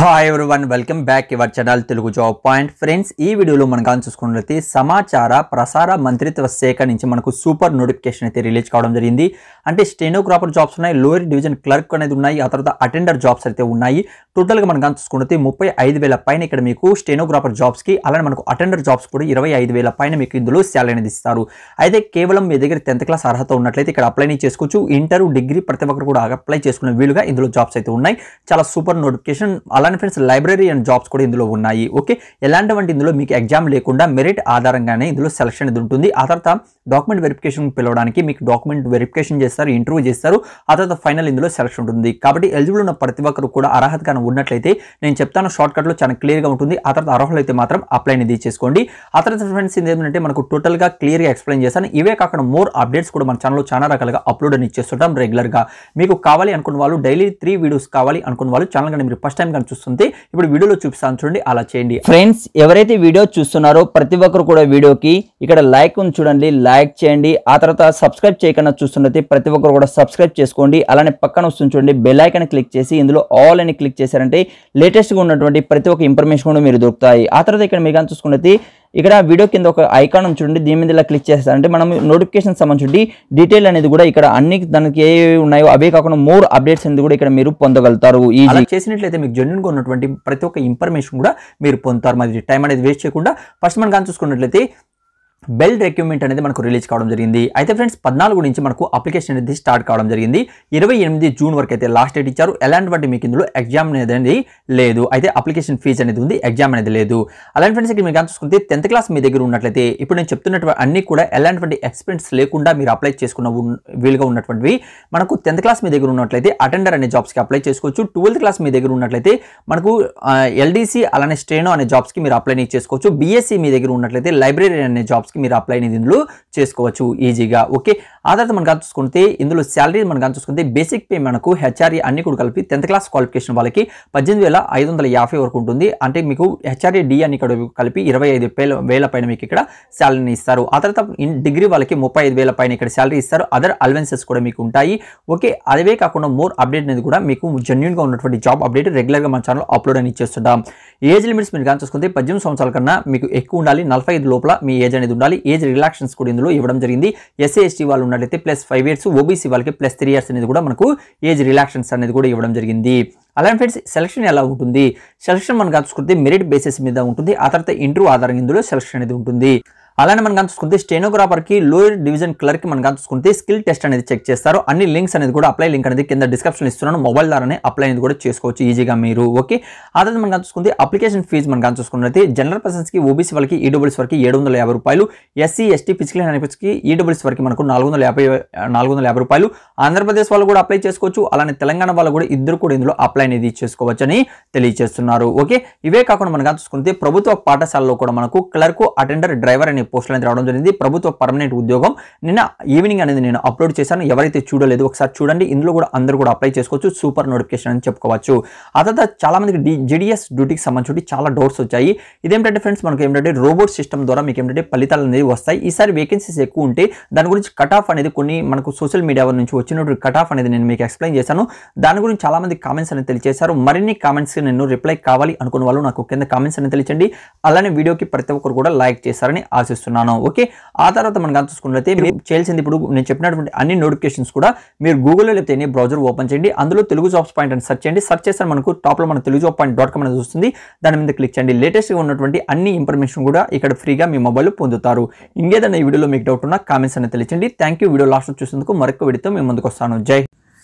hi one welcome back your channel Telugu job point friends ఈ వీడియోలో మనం కానీ చూసుకున్నట్లయితే సమాచార ప్రసార మంత్రిత్వ శాఖ నుంచి మనకు సూపర్ నోటిఫికేషన్ అయితే రిలీజ్ కావడం జరిగింది అంటే స్టెనోగ్రాఫర్ జాబ్స్ ఉన్నాయి లోయర్ డివిజన్ క్లర్క్ అనేది ఉన్నాయి ఆ తర్వాత అటెండర్ జాబ్స్ అయితే ఉన్నాయి టోటల్గా మనం కానీ చూసుకుంటే ముప్పై ఐదు వేల పైన ఇక్కడ మీకు స్టెనోగ్రాఫర్ జాబ్స్కి అలానే మనకు అటెండర్ జాబ్స్ కూడా ఇరవై ఐదు వేల పైన మీకు ఇందులో శాలరీ అనేది ఇస్తారు అయితే కేవలం మీ దగ్గర టెన్త్ క్లాస్ అర్హత ఉన్నట్లయితే ఇక్కడ అప్లై చేసుకోవచ్చు ఇంటర్ డిగ్రీ ప్రతి ఒక్కరు కూడా అప్లై చేసుకునే వీలుగా ఇందులో జాబ్స్ అయితే ఉన్నాయి చాలా సూపర్ నోటిఫికేషన్ అలానే ఫ్రెండ్స్ లైబ్రరీ అండ్ జాబ్స్ కూడా ఇందులో ఉన్నాయి ఓకే ఎలాంటివంటి ఇందులో మీకు ఎగ్జామ్ లేకుండా మెరిట్ ఆధారంగానే ఇందులో సెలక్షన్ అనేది ఉంటుంది ఆ తర్వాత డాక్యుమెంట్ వెరిఫికేషన్ పిలవడానికి మీకు డాక్యుమెంట్ వెరిఫికేషన్ చేస్తారు ఇంటర్వ్యూ చేస్తారు ఆ తర్వాత ఫైనల్ ఇందులో సెలక్షన్ ఉంటుంది కాబట్టి ఎలిజిబుల్ ఉన్న ప్రతి ఒక్కరు కూడా అర్హత ఏదైనా ఉన్నట్లయితే నేను చెప్తాను షార్ట్ కట్లో చాలా క్లియర్గా ఉంటుంది ఆ తర్వాత అర్హులు అయితే మాత్రం అప్లై అనేది చేసుకోండి ఆ తర్వాత ఫ్రెండ్స్ ఏంటంటే మనకు టోటల్గా క్లియర్గా ఎక్స్ప్లెయిన్ చేశాను ఇవే కాకుండా మోర్ అప్డేట్స్ కూడా మన ఛానల్లో చాలా రకాలుగా అప్లోడ్ అని ఇచ్చేస్తుంటాం రెగ్యులర్గా మీకు కావాలి అనుకున్న వాళ్ళు డైలీ త్రీ వీడియోస్ కావాలి అనుకున్న వాళ్ళు ఛానల్ కానీ మీరు ఫస్ట్ టైం కానీ చూస్తుంటే ఇప్పుడు వీడియోలో చూపిస్తాను చూడండి అలా చేయండి ఫ్రెండ్స్ ఎవరైతే వీడియో చూస్తున్నారో ప్రతి ఒక్కరు కూడా వీడియోకి ఇక్కడ లైక్ ఉంది చూడండి లైక్ చేయండి ఆ తర్వాత సబ్స్క్రైబ్ చేయకుండా చూస్తున్నది ప్రతి ఒక్కరు కూడా సబ్స్క్రైబ్ చేసుకోండి అలానే పక్కన వస్తుంది చూడండి బెల్ ఐకన్ క్లిక్ చేసి ఇందులో ఆల్ అని క్లిక్ చేసి చేశారంటే లేటెస్ట్గా ఉన్నటువంటి ప్రతి ఒక్క ఇన్ఫర్మేషన్ కూడా మీరు దొరుకుతాయి ఆ తర్వాత ఇక్కడ మీకు చూసుకున్నది ఇక్కడ వీడియో కింద ఒక ఐకాన్ చూడండి దీని మీద ఇలా క్లిక్ చేస్తారంటే మనం నోటిఫికేషన్ సంబంధించి డీటెయిల్ అనేది కూడా ఇక్కడ అన్ని దానికి ఏ ఉన్నాయో అవే కాకుండా మోర్ అప్డేట్స్ అనేది కూడా ఇక్కడ మీరు పొందగలుగుతారు ఈ చేసినట్లయితే మీకు జెన్యున్గా ఉన్నటువంటి ప్రతి ఒక్క ఇన్ఫర్మేషన్ కూడా మీరు పొందుతారు మరి టైం అనేది వేస్ట్ చేయకుండా ఫస్ట్ మనం కానీ చూసుకున్నట్లయితే బెల్ డాక్యుమెంట్ అనేది మనకు రిలీజ్ కావడం జరిగింది అయితే ఫ్రెండ్స్ పద్నాలుగు నుంచి మనకు అప్లికేషన్ అనేది స్టార్ట్ కావడం జరిగింది ఇరవై ఎనిమిది జూన్ వరకు అయితే లాస్ట్ డేట్ ఇచ్చారు ఎలాంటి మీకు ఇందులో ఎగ్జామ్ అనేది లేదు అయితే అప్లికేషన్ ఫీజు అనేది ఉంది ఎగ్జామ్ అనేది లేదు అలాంటి ఫ్రెండ్స్ ఇక్కడ మీకు చూసుకుంటే టెన్త్ క్లాస్ మీ దగ్గర ఉన్నట్లయితే ఇప్పుడు నేను చెప్తున్నటువంటి అన్ని కూడా ఎలాంటి ఎక్స్పీరియన్స్ లేకుండా మీరు అప్లై చేసుకున్న వీలుగా ఉన్నటువంటివి మనకు టెన్త్ క్లాస్ మీ దగ్గర ఉన్నట్లయితే అటెండర్ అనే జాబ్స్కి అప్లై చేసుకోవచ్చు ట్వెల్త్ క్లాస్ మీ దగ్గర ఉన్నట్లయితే మనకు ఎల్డీసీ అలానే స్ట్రేనో అనే జాబ్స్కి మీరు అప్లై చేసుకోవచ్చు బీఎస్సీ మీ దగ్గర ఉన్నట్లయితే లైబ్రరీ అనే జాబ్స్ జాబ్స్కి మీరు అప్లై అనేది ఇందులో చేసుకోవచ్చు ఈజీగా ఓకే ఆ తర్వాత మనం కానీ చూసుకుంటే ఇందులో శాలరీ మనం కానీ చూసుకుంటే బేసిక్ పే మనకు హెచ్ఆర్ఈ e అన్ని కూడా కలిపి టెన్త్ క్లాస్ క్వాలిఫికేషన్ వాళ్ళకి పద్దెనిమిది వేల ఐదు వందల యాభై వరకు ఉంటుంది అంటే మీకు హెచ్ఆర్ఏ డి అని ఇక్కడ కలిపి ఇరవై ఐదు వేల వేల పైన మీకు ఇక్కడ శాలరీని ఇస్తారు ఆ తర్వాత డిగ్రీ వాళ్ళకి ముప్పై ఐదు వేల పైన ఇక్కడ శాలరీ ఇస్తారు అదర్ అలవెన్సెస్ కూడా మీకు ఉంటాయి ఓకే అదే కాకుండా మోర్ అప్డేట్ అనేది కూడా మీకు జెన్యున్గా ఉన్నటువంటి జాబ్ అప్డేట్ రెగ్యులర్గా మన ఛానల్ అప్లోడ్ అని ఇచ్చేస్తుంటాం ఏజ్ లిమిట్స్ మీరు కానీ చూసుకుంటే పద్దెనిమిది సంవత్సరాల కన్నా మీకు ఎక్కువ ఉండాలి నలభై ఐదు లోపల మీ ఏజ్ అనేది ఉండాలి ఏజ్ రిలాక్షన్స్ కూడా ఇందులో ఇవ్వడం జరిగింది ఎస్సీ ఎస్టీ వాళ్ళు ఉన్నట్లయితే ప్లస్ ఫైవ్ ఇయర్స్ ఓబీసీ వాళ్ళకి ప్లస్ త్రీ ఇయర్స్ అనేది కూడా మనకు ఏజ్ రిలాక్షన్స్ అనేది కూడా ఇవ్వడం జరిగింది అలాగే ఫ్రెండ్స్ సెలక్షన్ ఎలా ఉంటుంది సెలక్షన్ మనం కలుసుకుంటే మెరిట్ బేసిస్ మీద ఉంటుంది ఆ తర్వాత ఇంటర్వ్యూ ఆధారంగా ఇందులో సెలక్షన్ అనేది ఉంటుంది అలానే మనం కానీ చూసుకుంటే స్టెనోగ్రాఫర్కి లోయర్ డివిజన్ క్లర్క్ మనం కానీ చూసుకుంటే స్కిల్ టెస్ట్ అనేది చెక్ చేస్తారు అన్ని లింక్స్ అనేది కూడా అప్లై లింక్ అనేది కింద డిస్క్రిప్షన్ ఇస్తున్నాను మొబైల్ ద్వారానే అప్లై అనేది కూడా చేసుకోవచ్చు ఈజీగా మీరు ఓకే ఆ తర్వాత మనం చూసుకుంటే అప్లికేషన్ ఫీజు మనం కానీ చూసుకున్నట్లయితే జనరల్ పర్సన్స్కి ఓబీసీ వాళ్ళకి ఈడబ్ల్యూస్ వరకు ఏడు వందల యాభై రూపాయలు ఎస్సీ ఎస్టీ ఫిజికల్ హ్యాండిక్స్కి ఈడబ్ల్యూస్ వరకు మనకు నాలుగు వందల యాభై నాలుగు వందల యాభై రూపాయలు ఆంధ్రప్రదేశ్ వాళ్ళు కూడా అప్లై చేసుకోవచ్చు అలానే తెలంగాణ వాళ్ళు కూడా ఇద్దరు కూడా ఇందులో అప్లై అనేది చేసుకోవచ్చని తెలియజేస్తున్నారు ఓకే ఇవే కాకుండా మనం చూసుకుంటే ప్రభుత్వ పాఠశాలలో కూడా మనకు క్లర్క్ అటెండర్ డ్రైవర్ అనే పోస్టులు అనేది రావడం జరిగింది ప్రభుత్వ పర్మనెంట్ ఉద్యోగం నిన్న ఈవినింగ్ అనేది నేను అప్లోడ్ చేశాను ఎవరైతే చూడలేదు ఒకసారి చూడండి ఇందులో కూడా అందరూ కూడా అప్లై చేసుకోవచ్చు సూపర్ నోటిఫికేషన్ అని చెప్పుకోవచ్చు ఆ తర్వాత చాలామందికి డి జెడిఎస్ డ్యూటీకి సంబంధించి చాలా డౌట్స్ వచ్చాయి ఇదేంటంటే ఫ్రెండ్స్ మనకు ఏంటంటే రోబోట్ సిస్టమ్ ద్వారా మీకు ఏంటంటే ఫలితాలు అనేది వస్తాయి ఈసారి వేకెన్సీస్ ఎక్కువ ఉంటే దాని గురించి కట్ ఆఫ్ అనేది కొన్ని మనకు సోషల్ మీడియా నుంచి వచ్చినట్టు కట్ ఆఫ్ అనేది నేను మీకు ఎక్స్ప్లెయిన్ చేశాను దాని గురించి చాలా మంది కామెంట్స్ అనేది తెలియజేశారు మరిన్ని కామెంట్స్ నేను రిప్లై కావాలి అనుకున్న వాళ్ళు నాకు కింద కామెంట్స్ అనేది తెలియచండి అలానే వీడియోకి ప్రతి ఒక్కరు కూడా లైక్ చేశారని ఆశ ఆశిస్తున్నాను ఓకే ఆ తర్వాత మనం కనుక చూసుకున్నట్లయితే మీరు చేయాల్సింది ఇప్పుడు నేను చెప్పినటువంటి అన్ని నోటిఫికేషన్స్ కూడా మీరు గూగుల్లో లేకపోతే ఎన్ని బ్రౌజర్ ఓపెన్ చేయండి అందులో తెలుగు జాబ్స్ పాయింట్ అని సెర్చ్ చేయండి సర్చ్ చేస్తే మనకు టాప్లో మన Telugu job point dot com అనేది వస్తుంది దాని మీద క్లిక్ చేయండి లేటెస్ట్గా ఉన్నటువంటి అన్ని ఇన్ఫర్మేషన్ కూడా ఇక్కడ ఫ్రీగా మీ మొబైల్లో పొందుతారు ఇంకేదైనా ఈ వీడియోలో మీకు డౌట్ ఉన్నా కామెంట్స్ అనేది తెలియచండి థ్యాంక్ యూ వీడియో లాస్ట్ చూసేందుకు మరొక వీడియోతో మేము ముందుకు వస్తాను జై